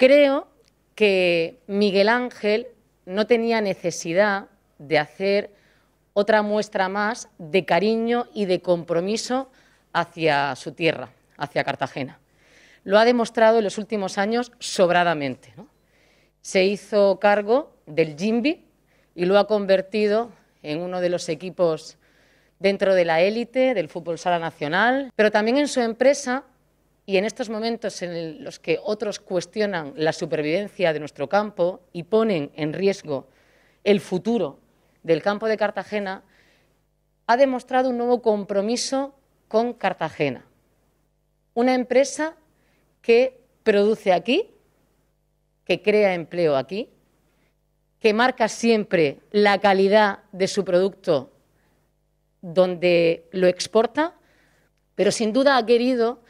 Creo que Miguel Ángel no tenía necesidad de hacer otra muestra más de cariño y de compromiso hacia su tierra, hacia Cartagena. Lo ha demostrado en los últimos años sobradamente. Se hizo cargo del Jimbi y lo ha convertido en uno de los equipos dentro de la élite del fútbol sala nacional, pero también en su empresa y en estos momentos en los que otros cuestionan la supervivencia de nuestro campo y ponen en riesgo el futuro del campo de Cartagena, ha demostrado un nuevo compromiso con Cartagena. Una empresa que produce aquí, que crea empleo aquí, que marca siempre la calidad de su producto donde lo exporta, pero sin duda ha querido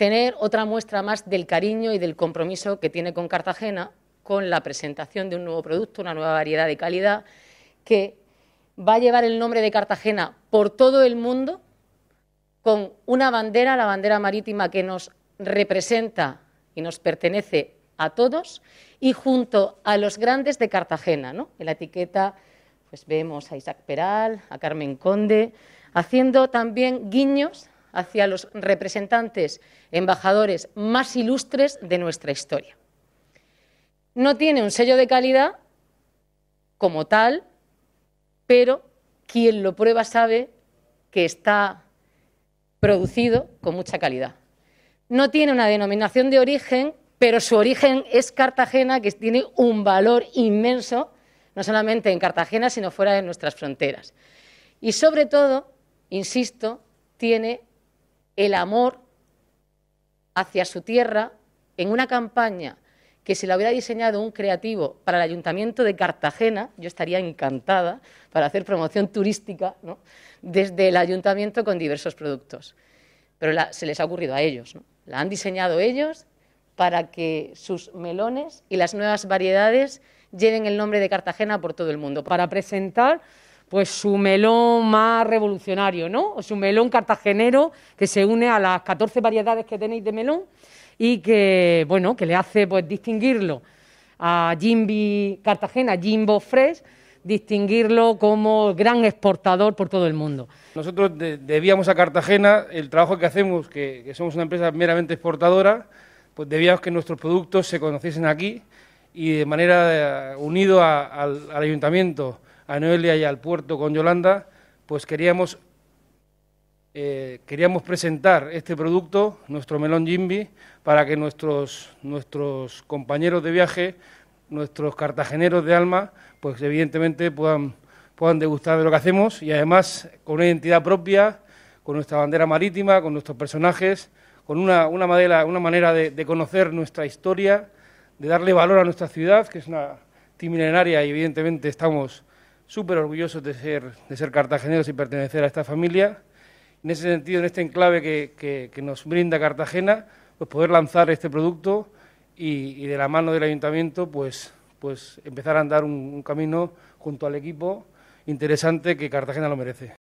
tener otra muestra más del cariño y del compromiso que tiene con Cartagena, con la presentación de un nuevo producto, una nueva variedad de calidad, que va a llevar el nombre de Cartagena por todo el mundo, con una bandera, la bandera marítima que nos representa y nos pertenece a todos, y junto a los grandes de Cartagena. ¿no? En la etiqueta pues vemos a Isaac Peral, a Carmen Conde, haciendo también guiños hacia los representantes embajadores más ilustres de nuestra historia. No tiene un sello de calidad como tal, pero quien lo prueba sabe que está producido con mucha calidad. No tiene una denominación de origen, pero su origen es Cartagena, que tiene un valor inmenso, no solamente en Cartagena, sino fuera de nuestras fronteras. Y sobre todo, insisto, tiene el amor hacia su tierra en una campaña que si la hubiera diseñado un creativo para el Ayuntamiento de Cartagena, yo estaría encantada para hacer promoción turística desde el Ayuntamiento con diversos productos. Pero se les ha ocurrido a ellos, la han diseñado ellos para que sus melones y las nuevas variedades lleven el nombre de Cartagena por todo el mundo. Para presentar pues su melón más revolucionario, ¿no? Su melón cartagenero que se une a las 14 variedades que tenéis de melón y que, bueno, que le hace pues distinguirlo a Jimbi Cartagena, Jimbo Fresh, distinguirlo como gran exportador por todo el mundo. Nosotros debíamos a Cartagena el trabajo que hacemos, que, somos una empresa meramente exportadora, pues debíamos que nuestros productos se conociesen aquí y de manera unida eh, unido al ayuntamiento a Noelia y al puerto con Yolanda, pues queríamos, eh, queríamos presentar este producto, nuestro melón Jimbi, para que nuestros, nuestros compañeros de viaje, nuestros cartageneros de alma, pues evidentemente puedan, puedan degustar de lo que hacemos y además con una identidad propia, con nuestra bandera marítima, con nuestros personajes, con una, una, manera, una manera de, conocer nuestra historia, de darle valor a nuestra ciudad, que es una timilenaria y evidentemente estamos súper orgullosos de ser, de ser cartageneros y pertenecer a esta familia. En ese sentido, en este enclave que, que, nos brinda Cartagena, pues poder lanzar este producto y, de la mano del ayuntamiento, pues, pues empezar a andar un camino junto al equipo interesante que Cartagena lo merece.